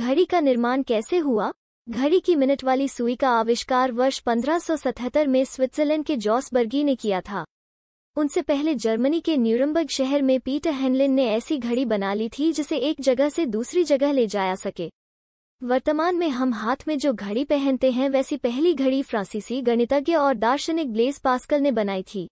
घड़ी का निर्माण कैसे हुआ घड़ी की मिनट वाली सुई का आविष्कार वर्ष 1577 में स्विट्जरलैंड के जॉसबर्गी ने किया था उनसे पहले जर्मनी के न्यूरम्बर्ग शहर में पीटर हेनलिन ने ऐसी घड़ी बना ली थी जिसे एक जगह से दूसरी जगह ले जाया सके वर्तमान में हम हाथ में जो घड़ी पहनते हैं वैसी पहली घड़ी फ्रांसीसी गणितज्ञ और दार्शनिक ब्लेस पास्कल ने बनाई थी